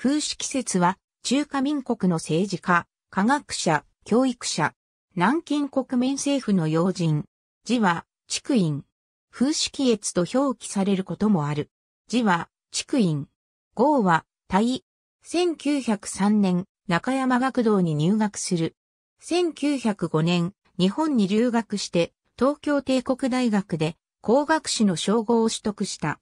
風刺季節は、中華民国の政治家、科学者、教育者、南京国民政府の要人、字は、竹院。風刺季越と表記されることもある。字は、竹院。号は、大。1903年、中山学堂に入学する。1905年、日本に留学して、東京帝国大学で工学士の称号を取得した。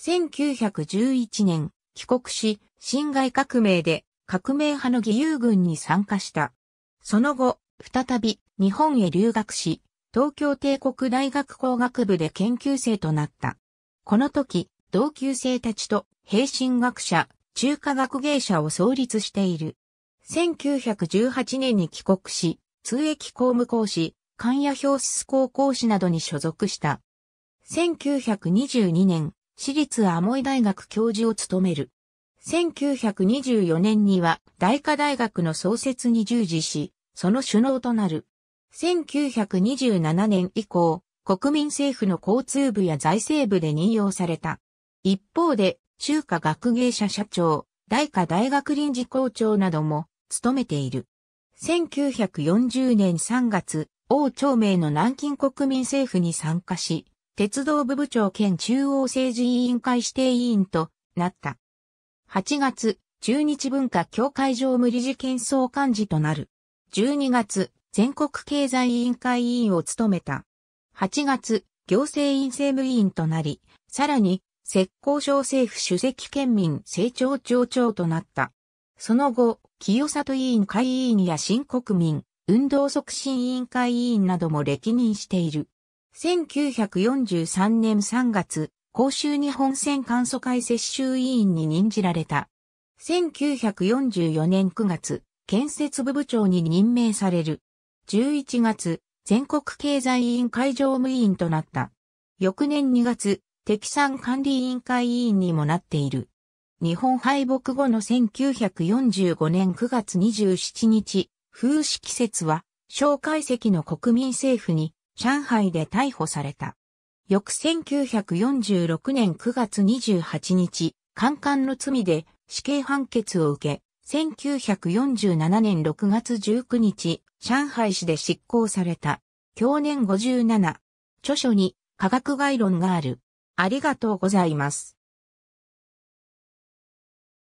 1911年、帰国し、辛亥革命で革命派の義勇軍に参加した。その後、再び日本へ留学し、東京帝国大学工学部で研究生となった。この時、同級生たちと平身学者、中華学芸者を創立している。1918年に帰国し、通訳公務講師、関野表出高校師などに所属した。1922年、私立アモイ大学教授を務める。1924年には大科大学の創設に従事し、その首脳となる。1927年以降、国民政府の交通部や財政部で任用された。一方で、中華学芸社社長、大科大学臨時校長なども務めている。1940年3月、王朝明の南京国民政府に参加し、鉄道部部長兼中央政治委員会指定委員となった。8月、中日文化協会常務理事兼総幹事となる。12月、全国経済委員会委員を務めた。8月、行政院政務委員となり、さらに、石膏省政府主席県民政調庁長となった。その後、清里委員会委員や新国民、運動促進委員会委員なども歴任している。1943年3月、公衆日本戦簡素会接収委員に任じられた。1944年9月、建設部部長に任命される。11月、全国経済委員会常務委員となった。翌年2月、敵産管理委員会委員にもなっている。日本敗北後の1945年9月27日、風刺季節は、蒋介石の国民政府に上海で逮捕された。翌1946年9月28日、官官の罪で死刑判決を受け、1947年6月19日、上海市で執行された。去年57。著書に科学概論がある。ありがとうございます。